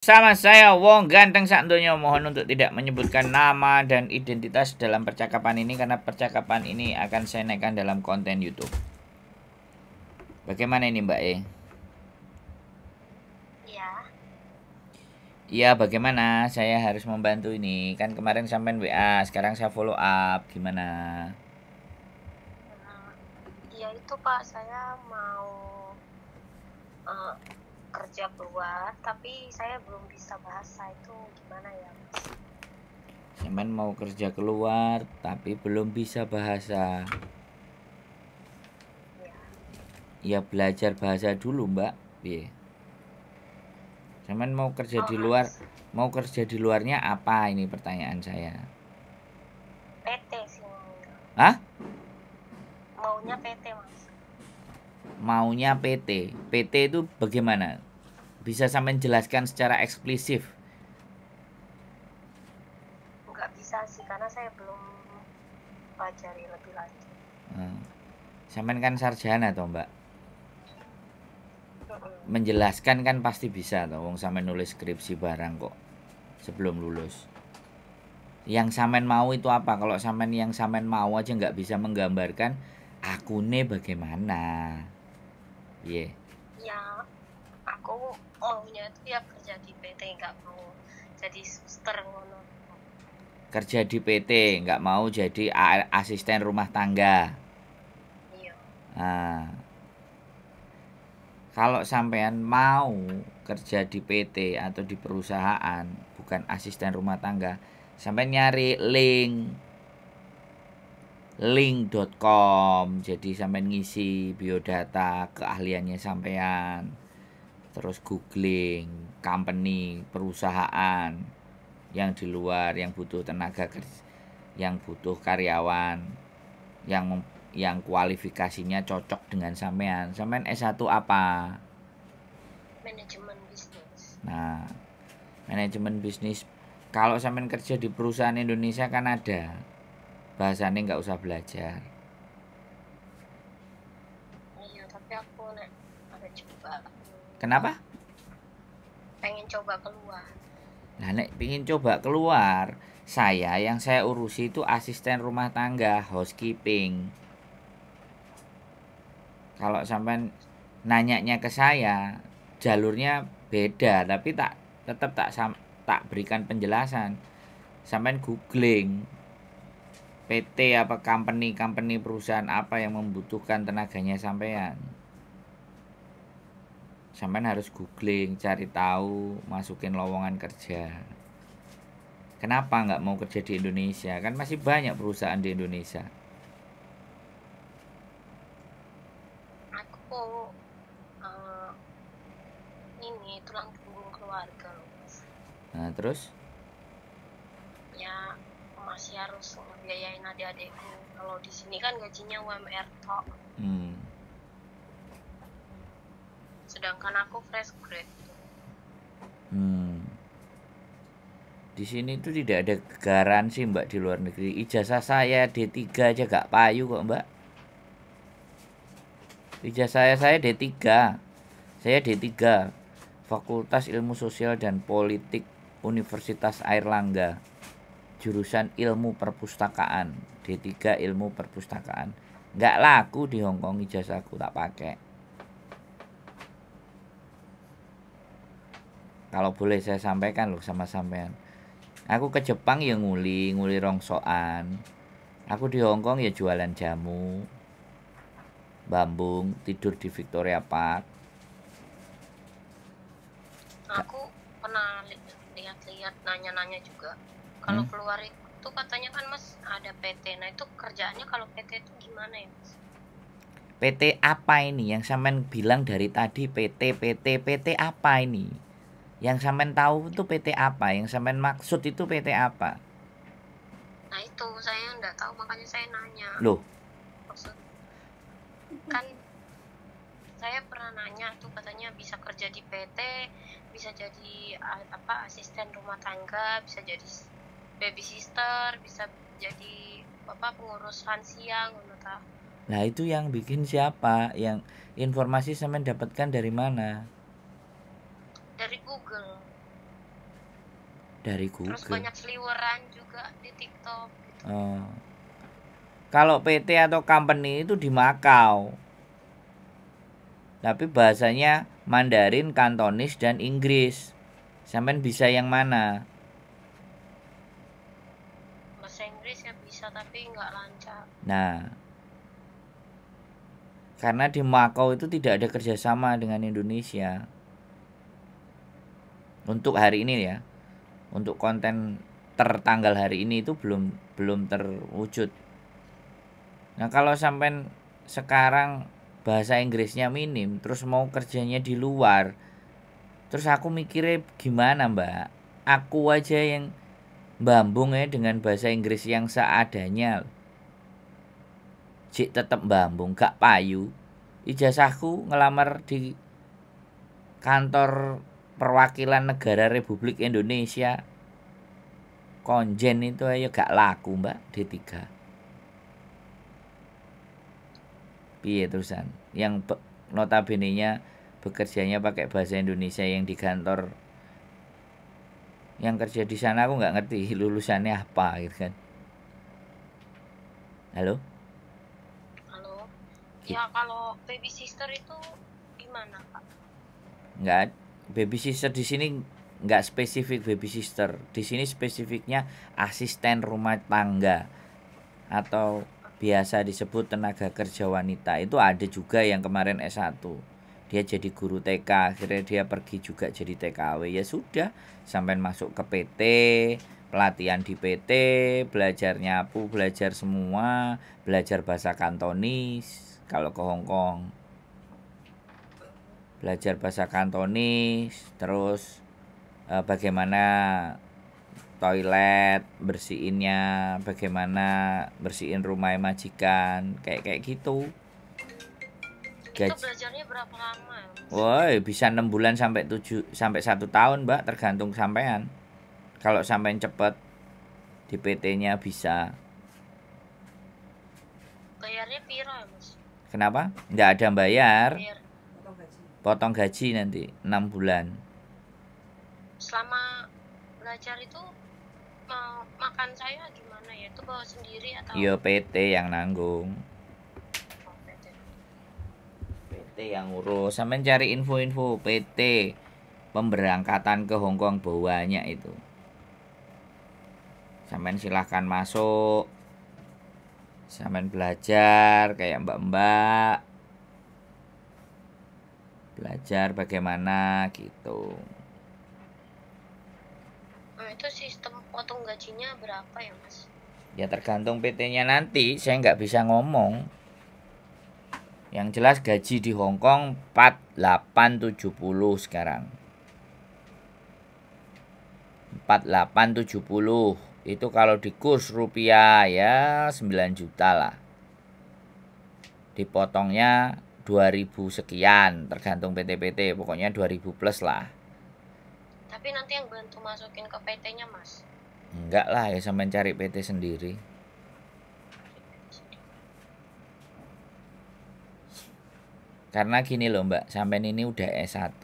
Sama saya Wong ganteng Santunya mohon untuk tidak menyebutkan nama dan identitas dalam percakapan ini karena percakapan ini akan saya naikkan dalam konten YouTube. Bagaimana ini Mbak E? Iya. Iya, bagaimana? Saya harus membantu ini. Kan kemarin sampai WA, sekarang saya follow up. Gimana? Iya, itu Pak, saya mau uh kerja keluar tapi saya belum bisa bahasa itu gimana ya mas Cuman mau kerja keluar tapi belum bisa bahasa ya, ya belajar bahasa dulu mbak Iya. Cuman mau kerja oh, di luar mas. mau kerja di luarnya apa ini pertanyaan saya PT sih Hah? maunya PT mas maunya PT. PT itu bagaimana? Bisa sampai jelaskan secara eksplisif? Enggak bisa sih karena saya belum pelajari lebih lanjut. Hmm. Sampai kan sarjana toh, Mbak? Menjelaskan kan pasti bisa toh, wong sampean nulis skripsi barang kok sebelum lulus. Yang samen mau itu apa? Kalau samen yang samen mau aja nggak bisa menggambarkan akune bagaimana? Iya. Yeah. Ya, aku maunya itu ya kerja di PT, nggak mau jadi suster ngono. Kerja di PT, nggak mau jadi asisten rumah tangga. Iya. Nah, kalau sampean mau kerja di PT atau di perusahaan, bukan asisten rumah tangga, sampean nyari link link.com jadi sampean ngisi biodata keahliannya sampean terus googling company perusahaan yang di luar yang butuh tenaga kerja yang butuh karyawan yang yang kualifikasinya cocok dengan sampean sampean S1 apa manajemen bisnis nah manajemen bisnis kalau sampean kerja di perusahaan Indonesia kan ada bahasanya nggak usah belajar oh iya tapi aku ada coba kenapa pengen coba keluar nah nek pengen coba keluar saya yang saya urusi itu asisten rumah tangga housekeeping kalau sampai nanyanya ke saya jalurnya beda tapi tak tetap tak tak berikan penjelasan sampai googling PT apa company company perusahaan apa yang membutuhkan tenaganya sampean sampean harus googling cari tahu masukin lowongan kerja kenapa nggak mau kerja di Indonesia kan masih banyak perusahaan di Indonesia aku eh, ini tulang punggung keluarga nah terus ya masih harus membiayain adik-adikku kalau di sini kan gajinya UMR top hmm. sedangkan aku fresh grade hmm. di sini tuh tidak ada garansi mbak di luar negeri ijazah saya D3 aja gak payu kok mbak ijazah saya saya D3 saya D3 Fakultas Ilmu Sosial dan Politik Universitas Airlangga jurusan ilmu perpustakaan D3 ilmu perpustakaan nggak laku di Hong Kong ijazahku tak pakai kalau boleh saya sampaikan loh sama sampean aku ke Jepang ya nguli nguli rongsoan aku di Hong Kong ya jualan jamu bambung tidur di Victoria Park aku pernah lihat-lihat nanya-nanya juga kalau hmm? keluar itu katanya kan Mas ada PT. Nah, itu kerjaannya kalau PT itu gimana ya, Mas? PT apa ini yang sampean bilang dari tadi PT PT PT apa ini? Yang sampean tahu itu PT apa? Yang sampean maksud itu PT apa? Nah itu saya nggak tahu makanya saya nanya. Loh? kan saya pernah nanya tuh katanya bisa kerja di PT, bisa jadi apa asisten rumah tangga, bisa jadi baby sister bisa jadi apa pengurus lansia ngono nah itu yang bikin siapa yang informasi semen dapatkan dari mana dari Google dari Google terus banyak seliweran juga di TikTok gitu. oh. kalau PT atau company itu di Makau tapi bahasanya Mandarin, Kantonis, dan Inggris. Sampai bisa yang mana? tapi nggak lancar nah karena di Makau itu tidak ada kerjasama dengan Indonesia untuk hari ini ya untuk konten tertanggal hari ini itu belum belum terwujud nah kalau sampai sekarang bahasa Inggrisnya minim terus mau kerjanya di luar terus aku mikirnya gimana mbak aku aja yang Bambung ya dengan bahasa Inggris yang seadanya. Cik tetap bambung, gak payu. Ijazahku ngelamar di kantor perwakilan negara Republik Indonesia. Konjen itu ayo ya gak laku mbak D3. Piye terusan? Yang notabene-nya bekerjanya pakai bahasa Indonesia yang di kantor yang kerja di sana aku nggak ngerti lulusannya apa gitu kan halo halo ya iya. kalau baby sister itu gimana kak nggak baby sister di sini nggak spesifik baby sister di sini spesifiknya asisten rumah tangga atau biasa disebut tenaga kerja wanita itu ada juga yang kemarin S1 dia jadi guru TK akhirnya dia pergi juga jadi TKW ya sudah sampai masuk ke PT pelatihan di PT belajar nyapu belajar semua belajar bahasa Kantonis kalau ke Hong Kong belajar bahasa Kantonis terus eh, bagaimana toilet bersihinnya bagaimana bersihin rumah majikan kayak kayak gitu gaji. Itu belajarnya berapa lama? Ya? Woi, bisa enam bulan sampai tujuh sampai satu tahun, Mbak, tergantung sampean. Kalau sampean cepet di PT-nya bisa. Bayarnya piro, ya, Mas? Kenapa? Enggak ada bayar. bayar. Potong gaji. nanti enam bulan. Selama belajar itu mau makan saya gimana ya? Itu bawa sendiri atau? Iya PT yang nanggung. yang ngurus. Sampean cari info-info PT pemberangkatan ke Hongkong bawahnya itu. Sampean silahkan masuk. Sampean belajar kayak mbak-mbak. Belajar bagaimana gitu. Nah, itu sistem potong gajinya berapa ya, Mas? Ya tergantung PT-nya nanti, saya nggak bisa ngomong yang jelas gaji di Hong Kong 4870 sekarang. 4870 itu kalau di kurs rupiah ya 9 juta lah. Dipotongnya 2000 sekian tergantung PT-PT pokoknya 2000 plus lah. Tapi nanti yang bantu masukin ke PT-nya, Mas. Enggak lah, ya sampean cari PT sendiri. Karena gini loh Mbak, sampean ini udah S1.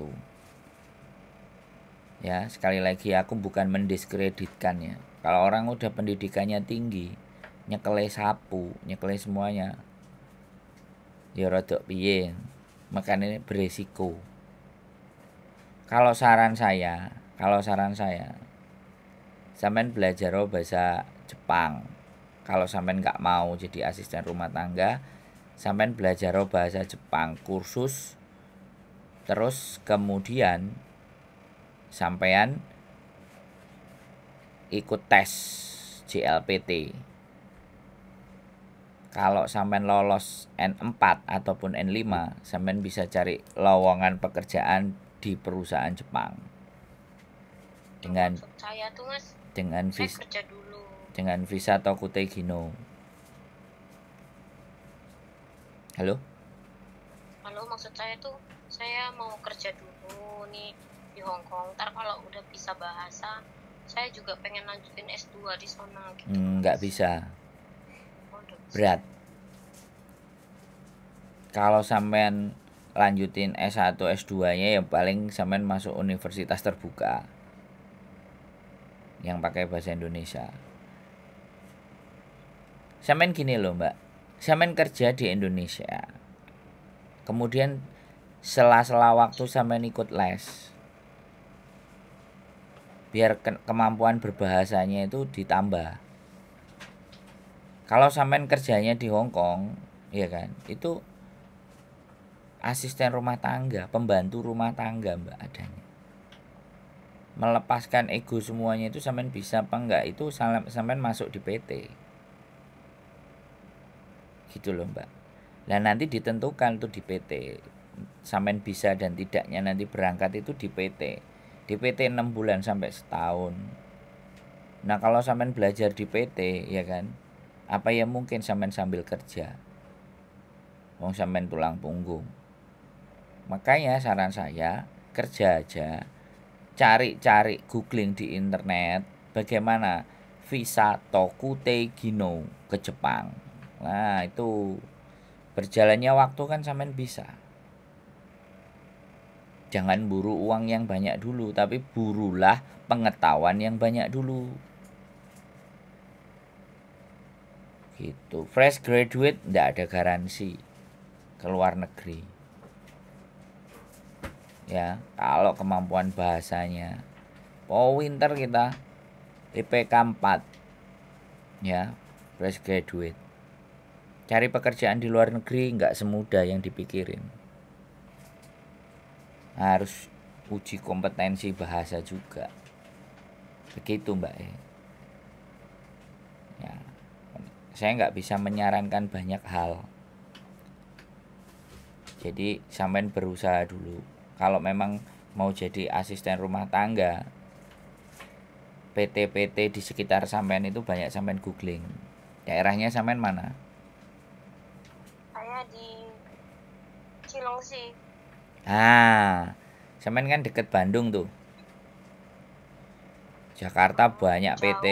Ya, sekali lagi aku bukan mendiskreditkan ya. Kalau orang udah pendidikannya tinggi, nyekele sapu, nyekele semuanya. Ya rodok piye. Makanya beresiko. Kalau saran saya, kalau saran saya, sampean belajar bahasa Jepang. Kalau sampean nggak mau jadi asisten rumah tangga, sampean belajar bahasa Jepang kursus terus kemudian sampean ikut tes JLPT kalau sampean lolos N4 ataupun N5 sampean bisa cari lowongan pekerjaan di perusahaan Jepang dengan saya tuh mas dengan visa atau dengan visa Tokutei Gino Halo? Halo, maksud saya tuh saya mau kerja dulu nih di Hong Kong. Ntar kalau udah bisa bahasa, saya juga pengen lanjutin S2 di sana gitu. Hmm, nggak mm, bisa. Berat. Kalau sampean lanjutin S1 S2-nya ya paling sampean masuk universitas terbuka. Yang pakai bahasa Indonesia. Sampean gini loh, Mbak Samen kerja di Indonesia kemudian sela-sela waktu Samen ikut les biar ke kemampuan berbahasanya itu ditambah kalau Samen kerjanya di Hong Kong ya kan itu asisten rumah tangga pembantu rumah tangga mbak adanya melepaskan ego semuanya itu sampean bisa apa enggak itu sampai masuk di PT gitu loh mbak nah nanti ditentukan tuh di PT samen bisa dan tidaknya nanti berangkat itu di PT di PT 6 bulan sampai setahun nah kalau samen belajar di PT ya kan apa yang mungkin samen sambil kerja Mau samen tulang punggung makanya saran saya kerja aja cari-cari googling di internet bagaimana visa Tokutei Gino ke Jepang Nah, itu berjalannya waktu kan sampean bisa. Jangan buru uang yang banyak dulu, tapi burulah pengetahuan yang banyak dulu. Gitu. Fresh graduate tidak ada garansi ke luar negeri. Ya, kalau kemampuan bahasanya. Oh, winter kita IPK 4. Ya, fresh graduate Cari pekerjaan di luar negeri nggak semudah yang dipikirin. Harus uji kompetensi bahasa juga. Begitu Mbak E. Ya, saya nggak bisa menyarankan banyak hal. Jadi sampean berusaha dulu. Kalau memang mau jadi asisten rumah tangga, PT-PT di sekitar sampean itu banyak sampean googling. Daerahnya sampean mana? rumahnya di Cilengsi ah Semen kan deket Bandung tuh Jakarta banyak jauh. PT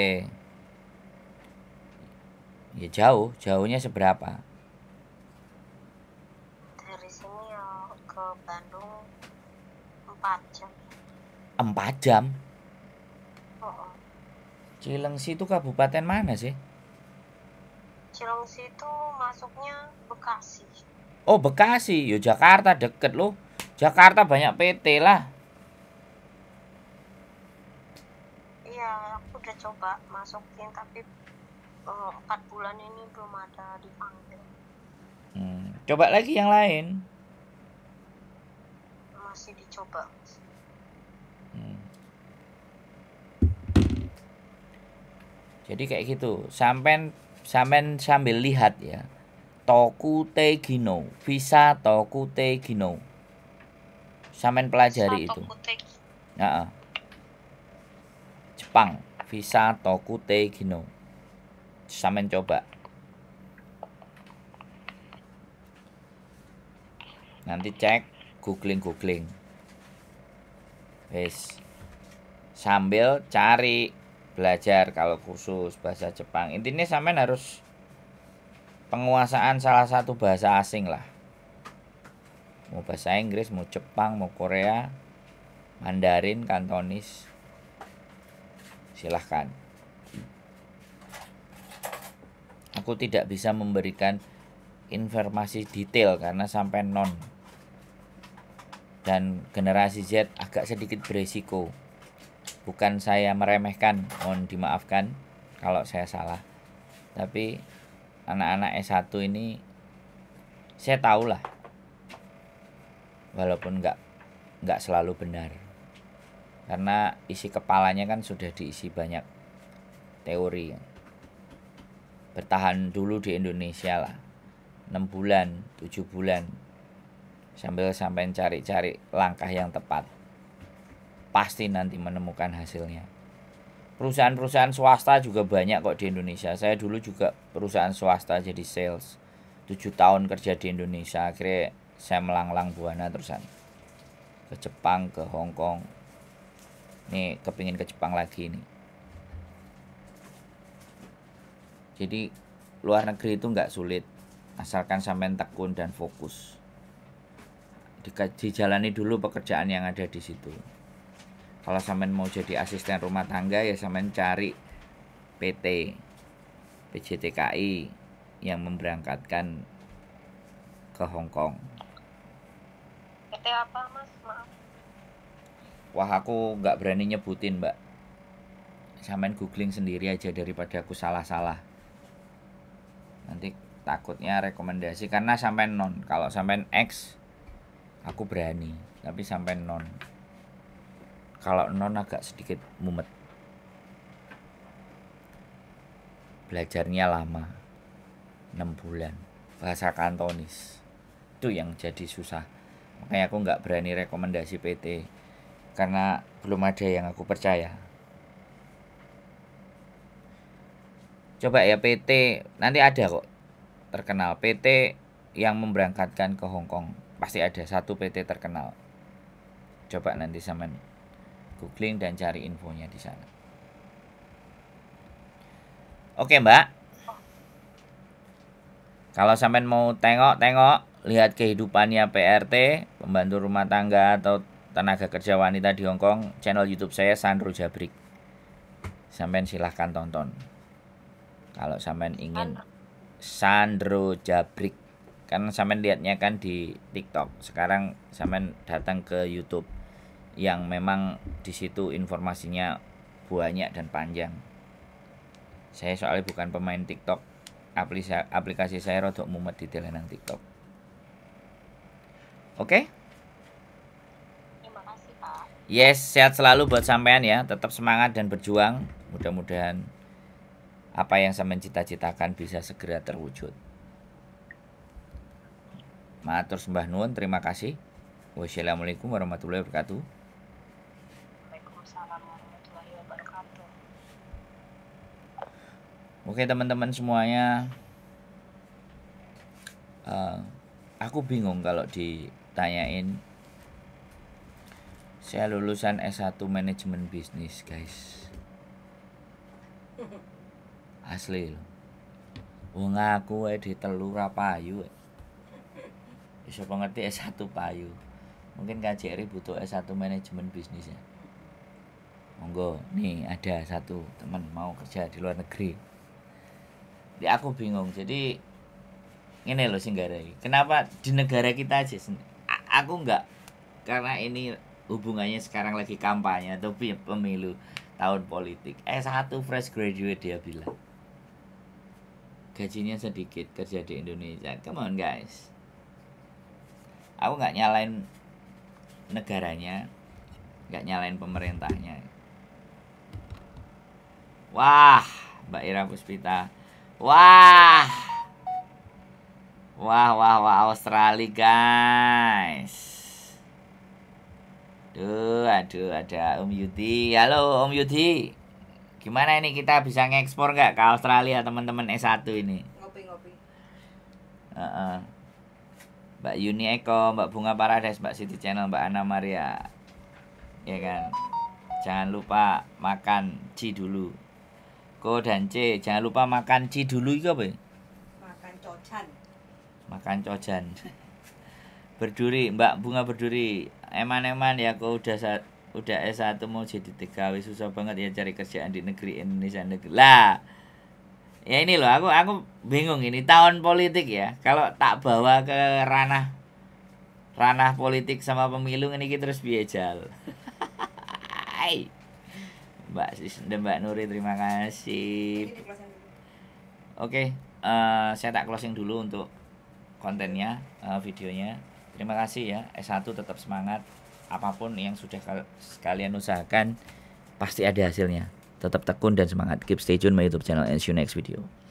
ya jauh jauhnya seberapa dari sini ya ke Bandung 4 jam 4 jam oh. Cilengsi itu kabupaten mana sih? Cilengsi itu masuknya Bekasi. Oh Bekasi, yo Jakarta deket loh. Jakarta banyak PT lah. Iya, aku udah coba masukin tapi eh, empat uh, bulan ini belum ada dipanggil. Hmm, coba lagi yang lain. Masih dicoba. Hmm. Jadi kayak gitu. Sampai Samen sambil lihat ya. Toku te Gino, visa toku te Gino. Samen pelajari itu. Nah, Jepang, visa te Gino. Samen coba. Nanti cek googling-googling. Wes. Sambil cari belajar kalau kursus bahasa Jepang intinya sampean harus penguasaan salah satu bahasa asing lah mau bahasa Inggris mau Jepang mau Korea Mandarin Kantonis silahkan aku tidak bisa memberikan informasi detail karena sampai non dan generasi Z agak sedikit beresiko bukan saya meremehkan mohon dimaafkan kalau saya salah tapi anak-anak S1 ini saya tahulah walaupun nggak nggak selalu benar karena isi kepalanya kan sudah diisi banyak teori bertahan dulu di Indonesia lah 6 bulan 7 bulan sambil sampai cari-cari langkah yang tepat pasti nanti menemukan hasilnya. Perusahaan-perusahaan swasta juga banyak kok di Indonesia. Saya dulu juga perusahaan swasta jadi sales. 7 tahun kerja di Indonesia, akhirnya saya melanglang buana terusan ke Jepang, ke Hong Kong. Nih, kepingin ke Jepang lagi ini Jadi luar negeri itu nggak sulit asalkan sampai tekun dan fokus. dijalani dulu pekerjaan yang ada di situ kalau sampean mau jadi asisten rumah tangga ya sampean cari PT PJTKI yang memberangkatkan ke Hong Kong. PT apa mas? Maaf. Wah aku nggak berani nyebutin mbak. Sampean googling sendiri aja daripada aku salah-salah. Nanti takutnya rekomendasi karena sampean non. Kalau sampean X aku berani, tapi sampean non kalau non agak sedikit mumet belajarnya lama 6 bulan bahasa kantonis itu yang jadi susah makanya aku nggak berani rekomendasi PT karena belum ada yang aku percaya coba ya PT nanti ada kok terkenal PT yang memberangkatkan ke Hongkong pasti ada satu PT terkenal coba nanti sama googling dan cari infonya di sana. Oke, Mbak. Kalau sampean mau tengok-tengok, lihat kehidupannya PRT, pembantu rumah tangga atau tenaga kerja wanita di Hong Kong, channel YouTube saya Sandro Jabrik. Sampean silahkan tonton. Kalau sampean ingin Sandro Jabrik karena sampean lihatnya kan di TikTok. Sekarang sampean datang ke YouTube yang memang di situ informasinya banyak dan panjang. Saya soalnya bukan pemain TikTok, aplikasi, saya rodok mumet di telenang TikTok. Oke? Okay? Yes, sehat selalu buat sampean ya. Tetap semangat dan berjuang. Mudah-mudahan apa yang sampean cita-citakan bisa segera terwujud. Matur sembah nuwun, terima kasih. Wassalamualaikum warahmatullahi wabarakatuh. Oke teman-teman semuanya, uh, aku bingung kalau ditanyain. Saya lulusan S1 manajemen bisnis, guys. Asli loh. Wong aku telur telur ayu payu. Bisa pengerti S1 payu. Mungkin Kak Jerry butuh S1 manajemen bisnis ya. Monggo, nih ada satu teman mau kerja di luar negeri ya aku bingung jadi ini loh singgara kenapa di negara kita aja aku nggak karena ini hubungannya sekarang lagi kampanye atau pemilu tahun politik eh satu fresh graduate dia bilang gajinya sedikit kerja di Indonesia come on guys aku nggak nyalain negaranya nggak nyalain pemerintahnya wah Mbak Ira Puspita Wah. Wah, wah, wah Australia, guys. Duh, aduh ada Om Yudi. Halo Om Yudi. Gimana ini kita bisa ngekspor gak ke Australia teman-teman S1 ini? Ngopi-ngopi. Uh -uh. Mbak Yuni Eko, Mbak Bunga Paradise, Mbak Siti Channel, Mbak Ana Maria. Ya kan? Jangan lupa makan ci dulu. Ko dan C. Jangan lupa makan C dulu itu apa? Ya? Makan cocan. Makan cocan. Berduri, Mbak Bunga berduri. Eman-eman ya kau udah udah S1 mau jadi TKW susah banget ya cari kerjaan di negeri Indonesia negeri. Lah. Ya ini loh, aku aku bingung ini tahun politik ya. Kalau tak bawa ke ranah ranah politik sama pemilu ini terus biejal. Hai. Mbak Sis dan Mbak Nuri terima kasih. Oke, okay, uh, eh, saya tak closing dulu untuk kontennya, uh, videonya. Terima kasih ya S1 tetap semangat. Apapun yang sudah kalian usahakan pasti ada hasilnya. Tetap tekun dan semangat. Keep stay tune my YouTube channel and see you next video.